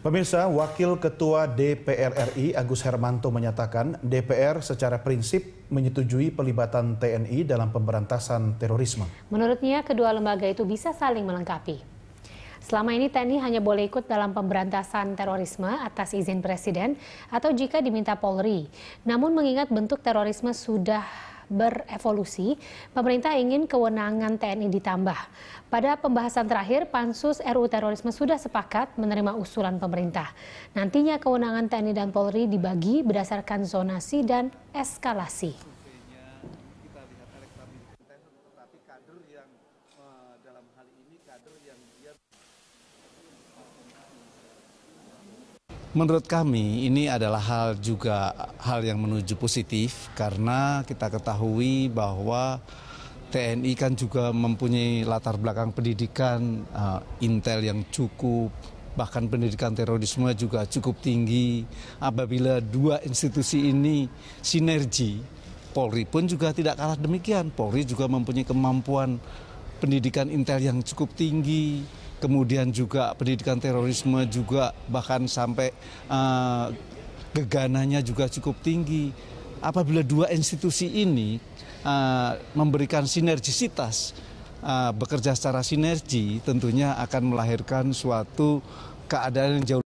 Pemirsa, Wakil Ketua DPR RI Agus Hermanto menyatakan DPR secara prinsip menyetujui pelibatan TNI dalam pemberantasan terorisme. Menurutnya, kedua lembaga itu bisa saling melengkapi. Selama ini TNI hanya boleh ikut dalam pemberantasan terorisme atas izin presiden atau jika diminta Polri. Namun mengingat bentuk terorisme sudah berevolusi, pemerintah ingin kewenangan TNI ditambah. Pada pembahasan terakhir, Pansus RU Terorisme sudah sepakat menerima usulan pemerintah. Nantinya kewenangan TNI dan Polri dibagi berdasarkan zonasi dan eskalasi. Menurut kami ini adalah hal juga hal yang menuju positif karena kita ketahui bahwa TNI kan juga mempunyai latar belakang pendidikan uh, intel yang cukup bahkan pendidikan terorisme juga cukup tinggi apabila dua institusi ini sinergi Polri pun juga tidak kalah demikian Polri juga mempunyai kemampuan pendidikan intel yang cukup tinggi kemudian juga pendidikan terorisme juga bahkan sampai uh, gegananya juga cukup tinggi. Apabila dua institusi ini uh, memberikan sinergisitas, uh, bekerja secara sinergi, tentunya akan melahirkan suatu keadaan yang jauh